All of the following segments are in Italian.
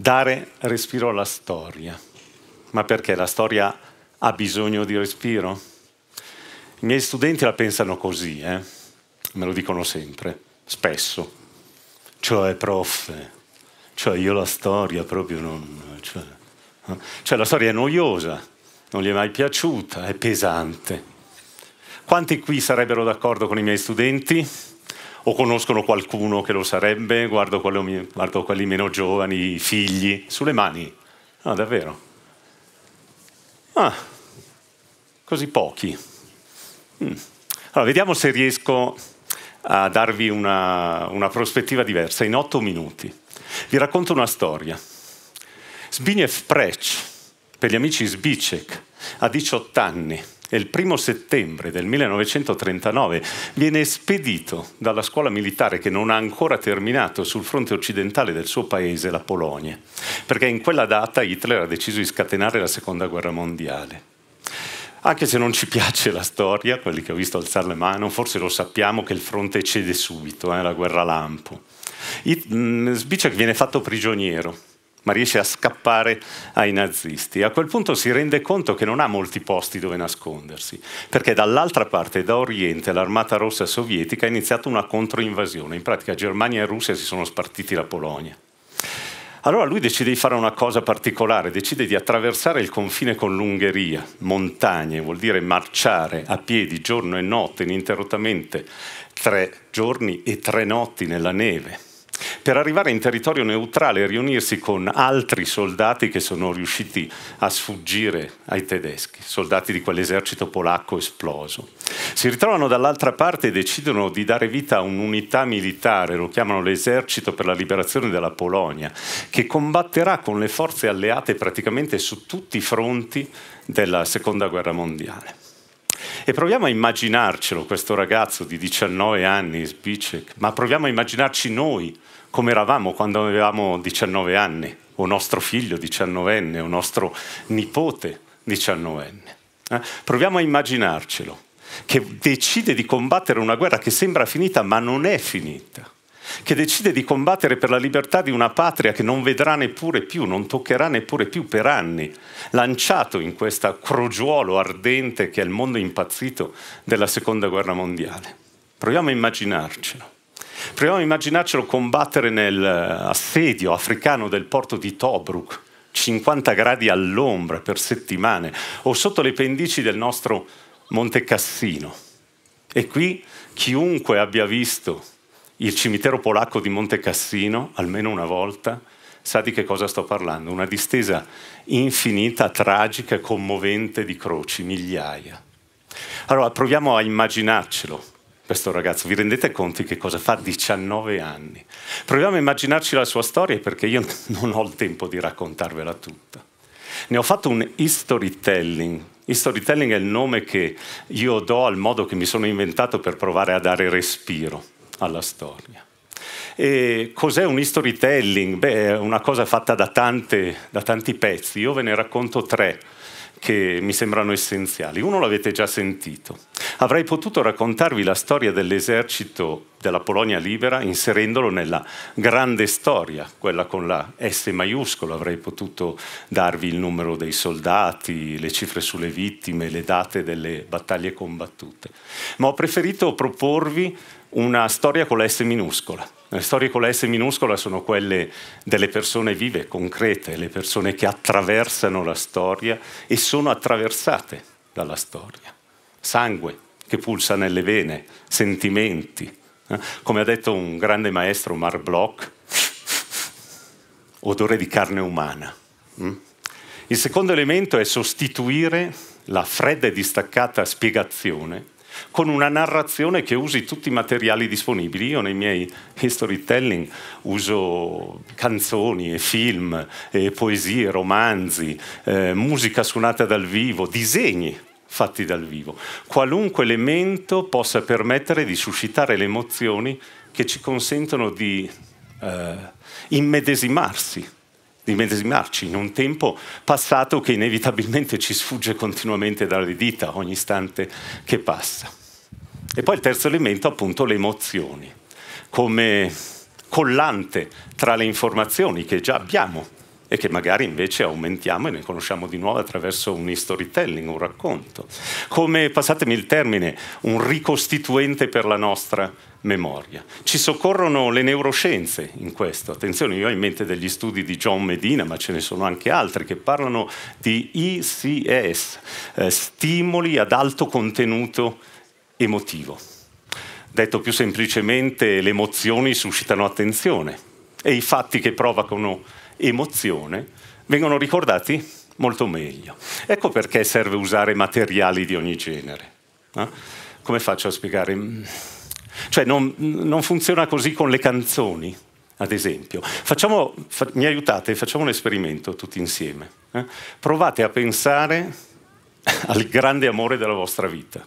dare respiro alla storia. Ma perché la storia ha bisogno di respiro? I miei studenti la pensano così, eh? me lo dicono sempre, spesso. Cioè, prof, cioè io la storia proprio non... Cioè, cioè la storia è noiosa, non gli è mai piaciuta, è pesante. Quanti qui sarebbero d'accordo con i miei studenti? o conoscono qualcuno che lo sarebbe, guardo quelli, guardo quelli meno giovani, figli, sulle mani. No, ah, davvero. Ah, così pochi. Mm. Allora, vediamo se riesco a darvi una, una, prospettiva diversa in otto minuti. Vi racconto una storia. Zbigniew Precz, per gli amici Zbicek, a 18 anni, e il primo settembre del 1939 viene spedito dalla scuola militare che non ha ancora terminato sul fronte occidentale del suo paese, la Polonia, perché in quella data Hitler ha deciso di scatenare la seconda guerra mondiale. Anche se non ci piace la storia, quelli che ho visto alzare le mani, forse lo sappiamo che il fronte cede subito, eh, la guerra lampo. It, mm, Zbicek viene fatto prigioniero ma riesce a scappare ai nazisti. A quel punto si rende conto che non ha molti posti dove nascondersi, perché dall'altra parte, da Oriente, l'armata rossa sovietica ha iniziato una controinvasione. In pratica Germania e Russia si sono spartiti la Polonia. Allora lui decide di fare una cosa particolare, decide di attraversare il confine con l'Ungheria, montagne, vuol dire marciare a piedi giorno e notte ininterrottamente, tre giorni e tre notti nella neve per arrivare in territorio neutrale e riunirsi con altri soldati che sono riusciti a sfuggire ai tedeschi, soldati di quell'esercito polacco esploso. Si ritrovano dall'altra parte e decidono di dare vita a un'unità militare, lo chiamano l'esercito per la liberazione della Polonia, che combatterà con le forze alleate praticamente su tutti i fronti della Seconda Guerra Mondiale. E proviamo a immaginarcelo questo ragazzo di 19 anni, Zbicek, ma proviamo a immaginarci noi come eravamo quando avevamo 19 anni, o nostro figlio 19enne, o nostro nipote 19enne. Eh? Proviamo a immaginarcelo, che decide di combattere una guerra che sembra finita ma non è finita, che decide di combattere per la libertà di una patria che non vedrà neppure più, non toccherà neppure più per anni, lanciato in questo crogiuolo ardente che è il mondo impazzito della seconda guerra mondiale. Proviamo a immaginarcelo. Proviamo a immaginarcelo combattere nell'assedio eh, africano del porto di Tobruk, 50 gradi all'ombra per settimane, o sotto le pendici del nostro Monte Cassino. E qui chiunque abbia visto il cimitero polacco di Monte Cassino, almeno una volta, sa di che cosa sto parlando, una distesa infinita, tragica e commovente di croci, migliaia. Allora proviamo a immaginarcelo questo ragazzo. Vi rendete conto che cosa fa? 19 anni. Proviamo a immaginarci la sua storia perché io non ho il tempo di raccontarvela tutta. Ne ho fatto un storytelling. Storytelling è il nome che io do al modo che mi sono inventato per provare a dare respiro alla storia. E cos'è un storytelling? Beh, è una cosa fatta da, tante, da tanti pezzi. Io ve ne racconto tre che mi sembrano essenziali. Uno l'avete già sentito. Avrei potuto raccontarvi la storia dell'esercito della Polonia libera inserendolo nella grande storia, quella con la S maiuscola. Avrei potuto darvi il numero dei soldati, le cifre sulle vittime, le date delle battaglie combattute. Ma ho preferito proporvi una storia con la S minuscola eh, le storie con la S minuscola sono quelle delle persone vive, concrete, le persone che attraversano la storia e sono attraversate dalla storia. Sangue che pulsa nelle vene, sentimenti. Eh. Come ha detto un grande maestro, Marc Bloch, odore di carne umana. Mm. Il secondo elemento è sostituire la fredda e distaccata spiegazione con una narrazione che usi tutti i materiali disponibili. Io nei miei storytelling uso canzoni, e film, e poesie, romanzi, eh, musica suonata dal vivo, disegni fatti dal vivo. Qualunque elemento possa permettere di suscitare le emozioni che ci consentono di eh, immedesimarsi di immedesimarci in un tempo passato che inevitabilmente ci sfugge continuamente dalle dita ogni istante che passa. E poi il terzo elemento, appunto, le emozioni, come collante tra le informazioni che già abbiamo e che magari invece aumentiamo e ne conosciamo di nuovo attraverso un storytelling, un racconto. Come, passatemi il termine, un ricostituente per la nostra memoria. Ci soccorrono le neuroscienze in questo. Attenzione, io ho in mente degli studi di John Medina, ma ce ne sono anche altri che parlano di ICS, eh, stimoli ad alto contenuto emotivo. Detto più semplicemente, le emozioni suscitano attenzione e i fatti che provocano emozione, vengono ricordati molto meglio. Ecco perché serve usare materiali di ogni genere. Eh? Come faccio a spiegare? Mm, cioè non, non, funziona così con le canzoni, ad esempio. Facciamo, fa, mi aiutate, facciamo un esperimento tutti insieme. Eh? Provate a pensare al grande amore della vostra vita.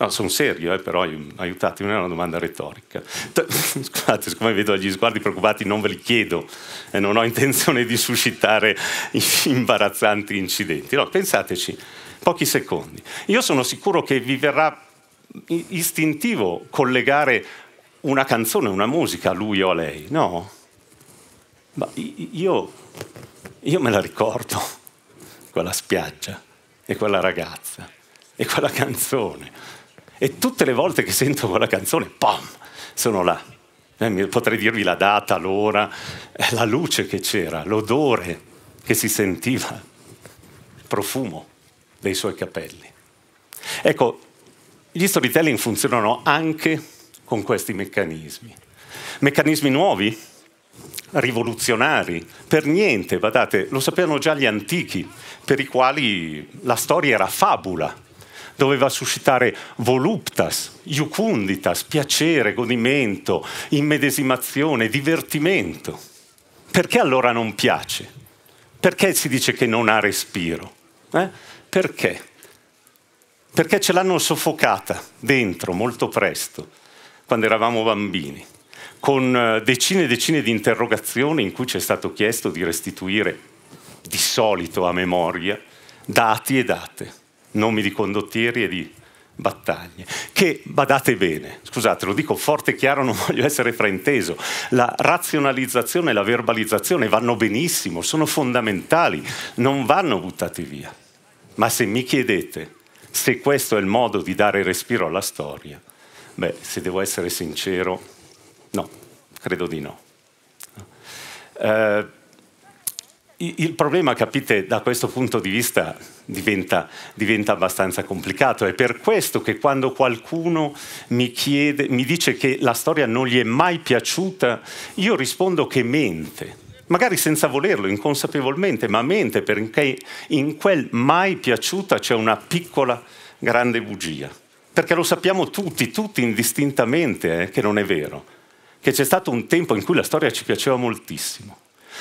No, sono serio, eh, però aiutatemi, non è una domanda retorica. Scusate, siccome vedo gli sguardi preoccupati, non ve li chiedo e eh, non ho intenzione di suscitare imbarazzanti incidenti. No, pensateci, pochi secondi. Io sono sicuro che vi verrà istintivo collegare una canzone, una musica a lui o a lei, no? Ma io, io me la ricordo, quella spiaggia e quella ragazza e quella canzone. E tutte le volte che sento quella canzone, pam, sono là. Eh, potrei dirvi la data, l'ora, eh, la luce che c'era, l'odore che si sentiva, il profumo dei suoi capelli. Ecco, gli storytelling funzionano anche con questi meccanismi. Meccanismi nuovi, rivoluzionari, per niente, guardate, lo sapevano già gli antichi, per i quali la storia era fabula, doveva suscitare voluptas, iucunditas, piacere, godimento, immedesimazione, divertimento. Perché allora non piace? Perché si dice che non ha respiro? Eh? Perché? Perché ce l'hanno soffocata dentro molto presto, quando eravamo bambini, con eh, decine e decine di interrogazioni in cui ci è stato chiesto di restituire, di solito a memoria, dati e date nomi di condottieri e di battaglie, che badate bene, scusate lo dico forte e chiaro, non voglio essere frainteso, la razionalizzazione e la verbalizzazione vanno benissimo, sono fondamentali, non vanno buttate via. Ma se mi chiedete se questo è il modo di dare respiro alla storia, beh, se devo essere sincero, no, credo di no. Eh, il problema, capite, da questo punto di vista diventa, diventa, abbastanza complicato. È per questo che quando qualcuno mi, chiede, mi dice che la storia non gli è mai piaciuta, io rispondo che mente, magari senza volerlo, inconsapevolmente, ma mente perché in quel mai piaciuta c'è una piccola grande bugia. Perché lo sappiamo tutti, tutti indistintamente, eh, che non è vero, che c'è stato un tempo in cui la storia ci piaceva moltissimo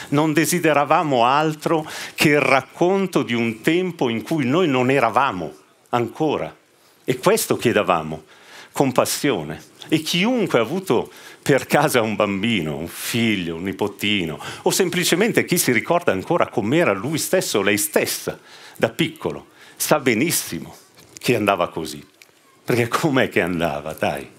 non desideravamo altro che il racconto di un tempo in cui noi non eravamo ancora. E questo chiedevamo, compassione. E chiunque ha avuto per casa un bambino, un figlio, un nipotino, o semplicemente chi si ricorda ancora com'era lui stesso o lei stessa da piccolo, sa benissimo che andava così. Perché com'è che andava, dai?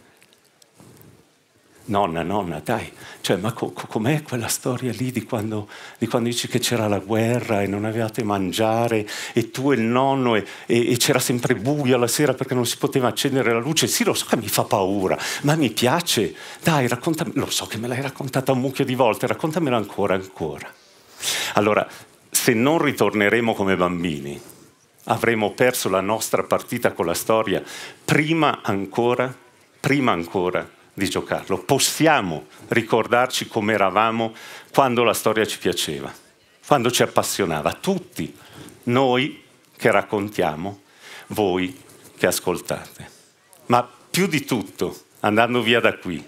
nonna, nonna, dai, cioè, ma co- com'è quella storia lì di quando, di quando, dici che c'era la guerra e non avevate mangiare e tu e il nonno e, e, e, c'era sempre buio la sera perché non si poteva accendere la luce? Sì, lo so che mi fa paura, ma mi piace. Dai, raccontami, lo so che me l'hai raccontata un mucchio di volte, raccontamela ancora, ancora. Allora, se non ritorneremo come bambini, avremo perso la nostra partita con la storia prima ancora, prima ancora di giocarlo, possiamo ricordarci come eravamo quando la storia ci piaceva, quando ci appassionava, tutti noi che raccontiamo, voi che ascoltate. Ma più di tutto, andando via da qui,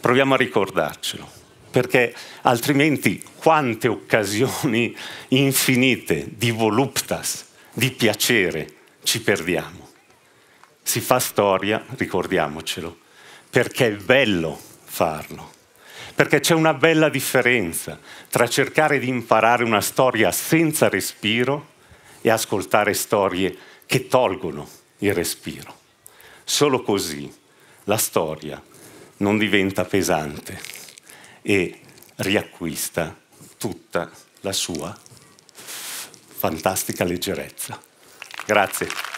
proviamo a ricordarcelo perché altrimenti quante occasioni infinite di voluptas, di piacere ci perdiamo. Si fa storia, ricordiamocelo perché è bello farlo, perché c'è una bella differenza tra cercare di imparare una storia senza respiro e ascoltare storie che tolgono il respiro. Solo così la storia non diventa pesante e riacquista tutta la sua fantastica leggerezza. Grazie.